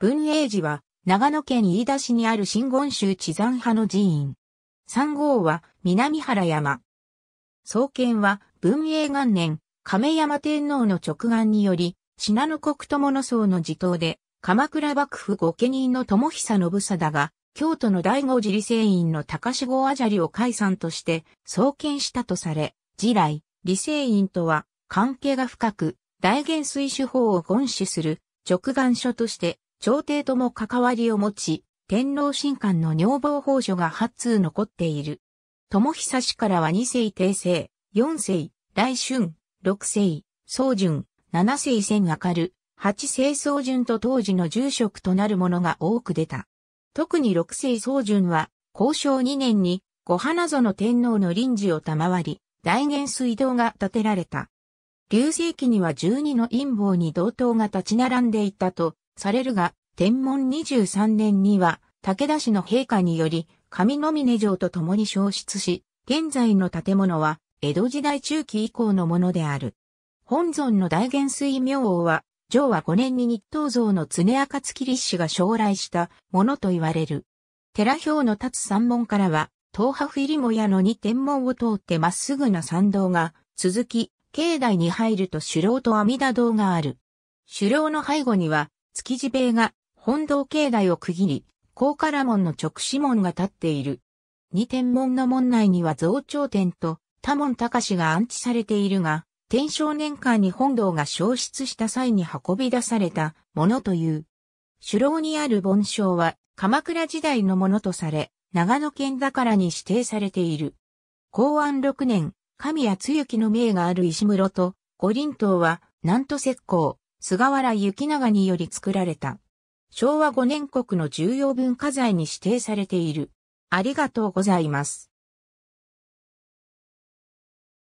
文英寺は、長野県飯田市にある真言宗地山派の寺院。三号は、南原山。創建は、文英元年、亀山天皇の直眼により、信濃国友の僧の地頭で、鎌倉幕府御家人の友久信貞が、京都の第五寺理政院の高志号あじゃりを解散として創建したとされ、次来、理政院とは関係が深く、大元水手法を言主する直眼書として朝廷とも関わりを持ち、天皇神官の女房法書が8通残っている。友久氏からは2世帝政、4世、大春、6世、宗順、7世千明る、8世宗順と当時の住職となるものが多く出た。特に6世宗順は、交渉2年に、御花園天皇の臨時を賜り、大元水道が建てられた。流星期には12の陰謀に同等が立ち並んでいたと、されるが、天文23年には、武田氏の陛下により、上の峰城と共に消失し、現在の建物は、江戸時代中期以降のものである。本尊の大元水明王は、上は5年に日東像の常月立氏が将来したものと言われる。寺表の立つ山門からは、東波フィりも屋の二天門を通ってまっすぐな参道が続き、境内に入ると首領と阿弥陀堂がある。首領の背後には、築地塀が本堂境内を区切り、高唐門の直視門が立っている。二天門の門内には増長天と多門隆が安置されているが、天正年間に本堂が消失した際に運び出されたものという。首楼にある盆章は鎌倉時代のものとされ、長野県宝に指定されている。公安六年、神谷露之の命がある石室と、五輪塔は、南都石膏、菅原幸長により作られた。昭和5年国の重要文化財に指定されている。ありがとうございます。